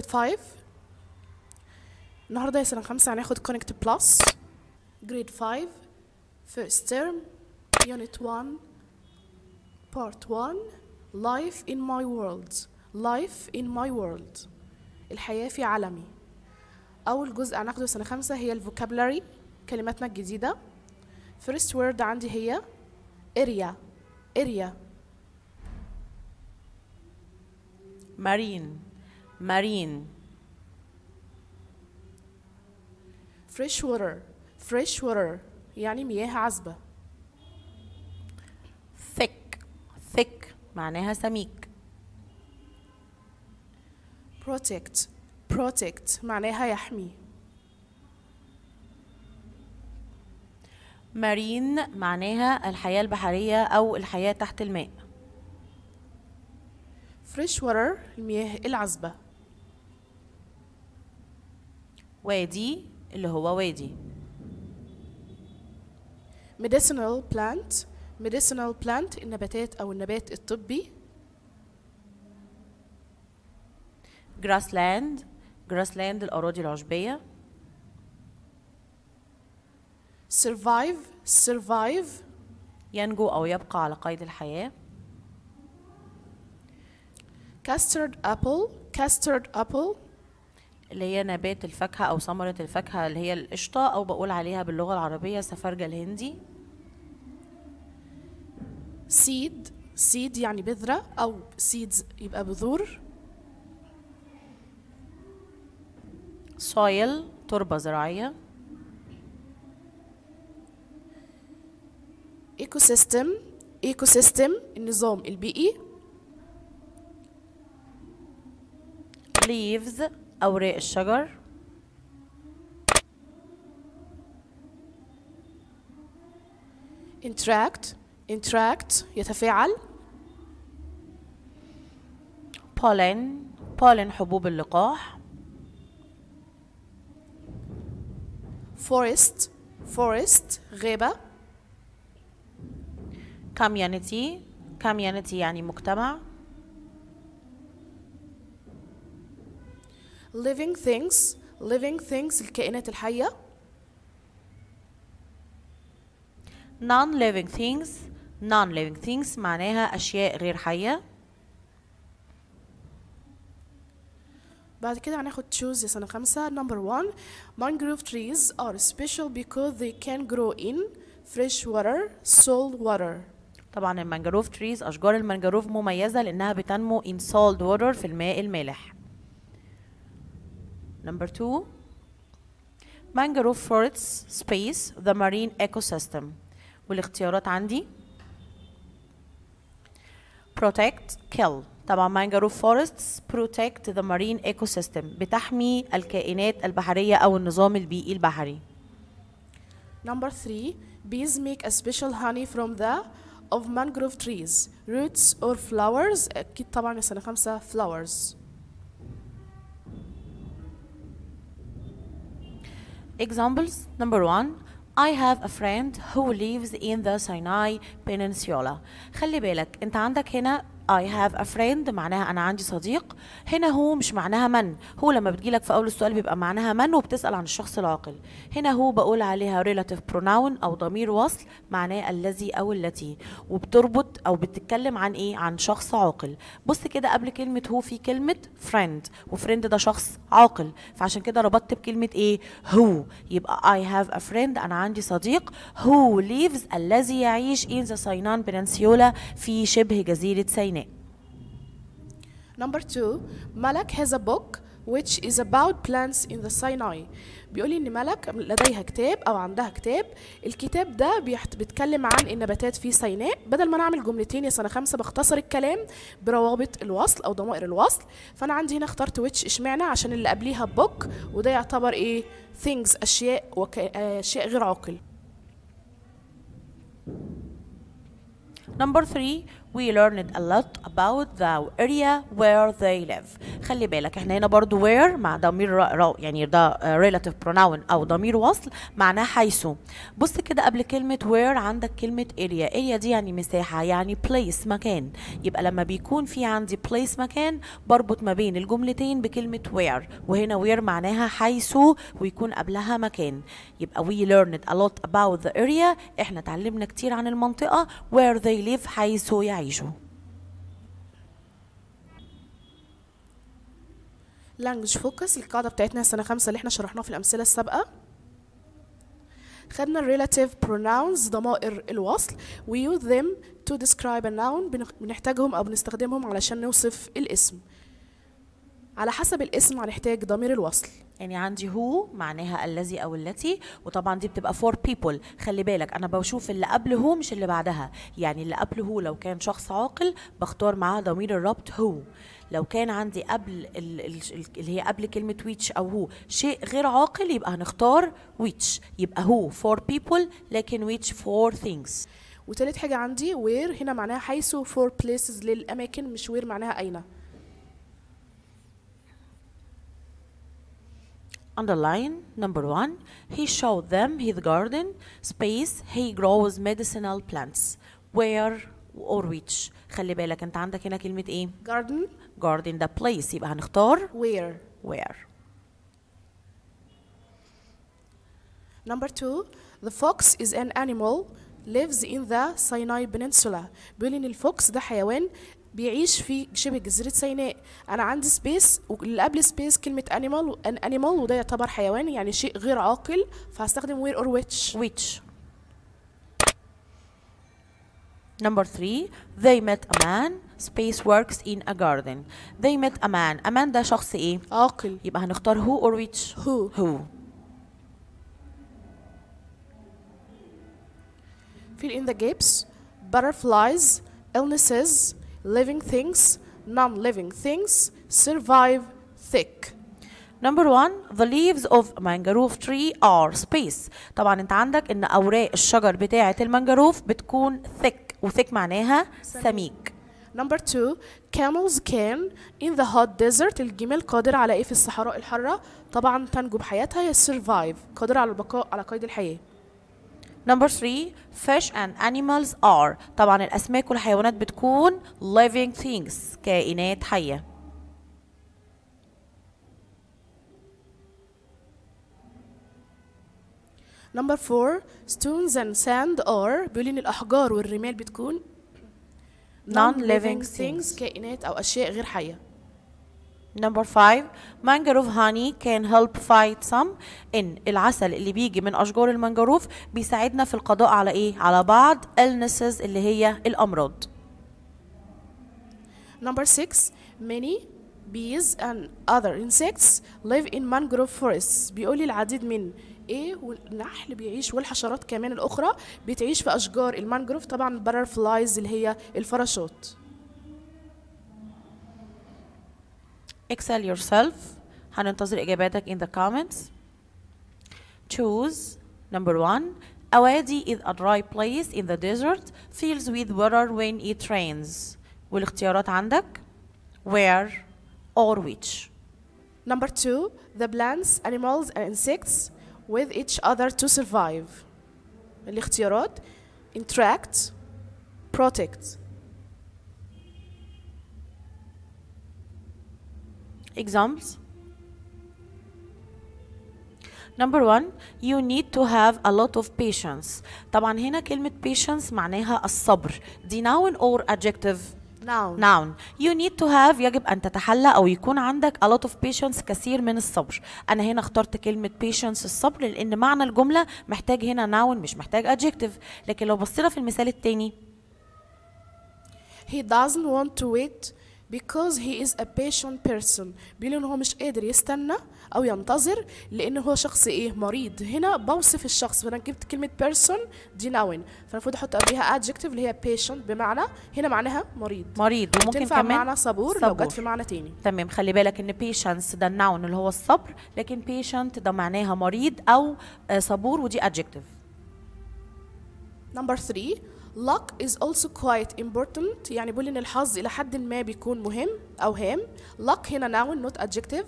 جريد 5 النهارده يا سنه خمسة هناخد connect plus grade 5 first term unit 1 part 1 life in my world life in my world الحياة في عالمي أول جزء هناخده سنة خمسة هي الفوكابلري كلماتنا الجديدة first word عندي هي area area marine marine fresh water fresh water يعني مياه عذبة thick thick معناها سميك protect protect معناها يحمي مارين معناها الحياة البحرية أو الحياة تحت الماء fresh water المياه العذبة وادي اللي هو وادي medicinal plant medicinal plant النباتات أو النبات الطبي grassland grassland الأراضي العشبية survive survive ينجو أو يبقى على قيد الحياة custard apple custard apple اللي هي نبات الفاكهة أو ثمرة الفاكهة اللي هي القشطة أو بقول عليها باللغة العربية سفرجة الهندي سيد سيد يعني بذرة أو سيدز يبقى بذور سويل تربة زراعية ايكو سيستم ايكو سيستم النظام البيئي e. leaves أوراق الشجر interact interact يتفاعل pollen pollen حبوب اللقاح forest forest غابة community community يعني مجتمع living things living things الكائنات الحية non-living things non-living things معناها أشياء غير حية بعد كده هناخد choose سنة خمسة number one mangrove trees are special because they can grow in fresh water salt water طبعا المانجروف تريز أشجار المانجروف مميزة لأنها بتنمو in salt water في الماء المالح Number two, mangrove forests space the marine ecosystem. والاختيارات عندي protect kill طبعا mangrove forests protect the marine ecosystem بتحمي الكائنات البحرية أو النظام البيئي البحري. Number three, bees make a special honey from the of mangrove trees, roots or flowers. أكيد طبعا السنة خمسة flowers. Examples number one I have a friend who lives in the Sinai Peninsula خلي بالك انت عندك هنا I have a friend معناها أنا عندي صديق هنا هو مش معناها من هو لما بتجيلك في أول السؤال بيبقى معناها من وبتسأل عن الشخص العاقل هنا هو بقول عليها relative pronoun أو ضمير وصل معناه الذي أو التي وبتربط أو بتتكلم عن إيه عن شخص عاقل بص كده قبل كلمة هو في كلمة friend وفريند ده شخص عاقل فعشان كده ربطت بكلمة إيه هو يبقى I have a friend أنا عندي صديق هو lives الذي يعيش in the Sinan Peninsula في شبه جزيرة سيناء Number two, ملك has a book which is about plants in the Sinai بيقولي ان ملك لديها كتاب او عندها كتاب الكتاب ده بيحت... بيتكلم عن النباتات في سيناء بدل ما انا اعمل جملتين يا سنه خمسه بختصر الكلام بروابط الوصل او ضمائر الوصل فانا عندي هنا اخترت which اشمعنى عشان اللي قبليها بوك وده يعتبر ايه things اشياء وك... اشياء غير عاقل Number three, we learned a lot about the area where they live خلي بالك احنا هنا برضو where مع ضمير را يعني ده uh, relative pronoun او ضمير وصل معناه حيث بص كده قبل كلمة where عندك كلمة area area دي يعني مساحة يعني place مكان يبقى لما بيكون في عندي place مكان بربط ما بين الجملتين بكلمة where وهنا where معناها حيث ويكون قبلها مكان يبقى we learned a lot about the area احنا اتعلمنا كتير عن المنطقة where they live حيث يعني تعيشه لانجوج فوكس القاعدة بتاعتنا السنة خمسة اللي احنا شرحناها في الأمثلة السابقة خدنا الريلاتيف pronouns ضمائر الوصل we use them to describe a noun بنحتاجهم أو بنستخدمهم علشان نوصف الاسم على حسب الاسم هنحتاج ضمير الوصل يعني عندي هو معناها الذي او التي وطبعا دي بتبقى فور بيبل خلي بالك انا بشوف اللي قبل هو مش اللي بعدها يعني اللي قبل هو لو كان شخص عاقل بختار معاه ضمير الربط هو لو كان عندي قبل اللي هي قبل كلمه ويتش او هو شيء غير عاقل يبقى هنختار ويتش يبقى هو فور بيبل لكن ويتش فور ثينجز وتالت حاجه عندي وير هنا معناها حيث فور بليسز للاماكن مش وير معناها اينه underline number one he showed them his garden space he grows medicinal plants where or which خلي بالك انت عندك هنا كلمه ايه garden garden the place يبقى هنختار where where number two the fox is an animal lives in the Sinai Peninsula. بيقول إن الفوكس ده حيوان بيعيش في شبه جزيرة سيناء أنا عندي سبيس واللي قبل سبيس كلمة أنيمال أنيمال وده يعتبر حيوان يعني شيء غير عاقل فهستخدم وير أور ويتش ويتش Number three, they met a man, space works in a garden. They met a man. A man ده شخص ايه؟ عاقل. يبقى هنختار who or which? Who. Who. fill in the gaps, butterflies, illnesses, living things, non-living things, survive, thick. Number one, the leaves of mangrove tree are space. طبعا انت عندك ان اوراق الشجر بتاعة المانجروف بتكون thick thick معناها سميك. Number two, camels can in the hot desert الجمال قادر على ايه في الصحراء الحارة؟ طبعا تنجو بحياتها survive قادر على البقاء على قيد الحياة. نمبر 3 fish and animals are طبعا الأسماك والحيوانات بتكون living things كائنات حية نمبر 4 stones and sand are بيقول ان الأحجار والرمال بتكون non living things كائنات أو أشياء غير حية Number 5 mangrove honey can help fight some ان العسل اللي بيجي من اشجار المانجروف بيساعدنا في القضاء على ايه على بعض illnesses اللي هي الامراض Number 6 many bees and other insects live in mangrove forests بيقول لي العديد من ايه والنحل بيعيش والحشرات كمان الاخرى بتعيش في اشجار المانجروف طبعا butterflies اللي هي الفراشات excel yourself هننتظر إجاباتك in the comments choose number one a wadi is a dry place in the desert fills with water when it rains والاختيارات عندك where or which number two the plants animals and insects with each other to survive الاختيارات interact protect Examples. Number one, you need to have a lot of patience. طبعا هنا كلمة patience معناها الصبر. دي noun or adjective? Noun. Noun. You need to have يجب أن تتحلى أو يكون عندك a lot of patience كثير من الصبر. أنا هنا اخترت كلمة patience الصبر لأن معنى الجملة محتاج هنا noun مش محتاج adjective. لكن لو بصينا في المثال التاني. He doesn't want to wait because he is a patient person بيقول ان هو مش قادر يستنى او ينتظر لان هو شخص ايه مريض هنا بوصف الشخص فانا جبت كلمه person دي noun فالمفروض احط قبلها adjective اللي هي patient بمعنى هنا معناها مريض مريض وممكن تنفع كمان معنى صبور, صبور. لو جت في معنى تاني تمام خلي بالك ان patience ده النون اللي هو الصبر لكن patient ده معناها مريض او آه، صبور ودي adjective number 3 luck is also quite important يعني بقول ان الحظ الى حد ما بيكون مهم او هام luck هنا noun not adjective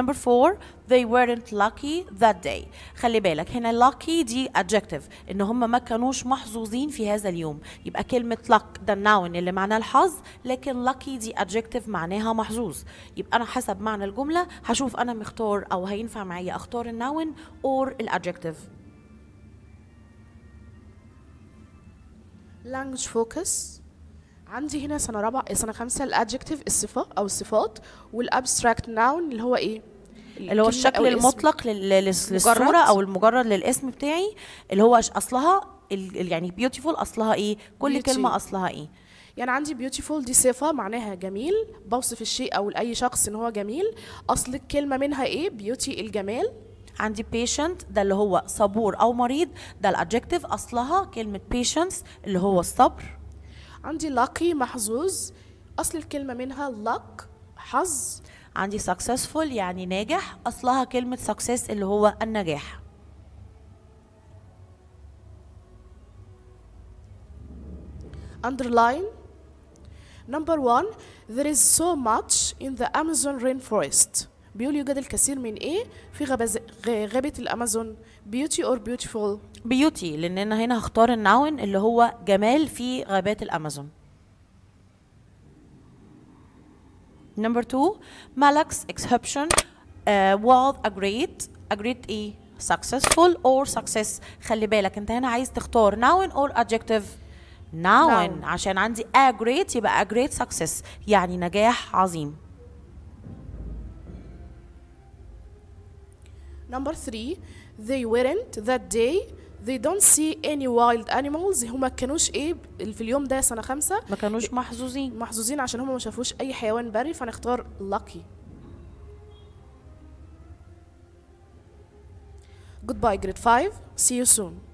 Number four, they weren't lucky that day. خلي بالك هنا lucky دي adjective ان هم ما كانوش محظوظين في هذا اليوم. يبقى كلمة luck ده noun اللي معناه الحظ لكن lucky دي adjective معناها محظوظ. يبقى انا حسب معنى الجملة هشوف انا مختار او هينفع معايا اختار النون or الadjective. language focus عندي هنا سنة رابعة إيه، سنة خمسة الادجكتيف الصفة أو الصفات والابستراكت ناون اللي هو إيه؟ اللي هو الشكل المطلق للصورة أو المجرد للاسم بتاعي اللي هو أصلها يعني بيوتيفول أصلها إيه؟ كل بيوتي. كلمة أصلها إيه؟ يعني عندي بيوتيفول دي صفة معناها جميل بوصف الشيء أو لأي شخص إن هو جميل أصل الكلمة منها إيه؟ بيوتي الجمال عندي patient ده اللي هو صبور او مريض ده الادجكتيف اصلها كلمه patience اللي هو الصبر عندي lucky محظوظ اصل الكلمه منها luck حظ عندي successful يعني ناجح اصلها كلمه success اللي هو النجاح underline number one there is so much in the amazon rainforest بيقول يوجد الكثير من ايه في غبز... غابه الامازون بيوتي اور بيوتيفول بيوتي لان انا هنا هختار النعون اللي هو جمال في غابات الامازون نمبر 2 مالكس اكسبشن واز ا جريت ا جريت ايه successful or success خلي بالك انت هنا عايز تختار noun or adjective noun, noun. عشان عندي a great يبقى a great success يعني نجاح عظيم Number three, they weren't that day they don't see any wild animals هما كانوش ايه في اليوم ده سنه خمسة ما كانوش محظوظين محظوظين عشان هما ما شافوش اي حيوان بري فنختار lucky goodbye grade 5 see you soon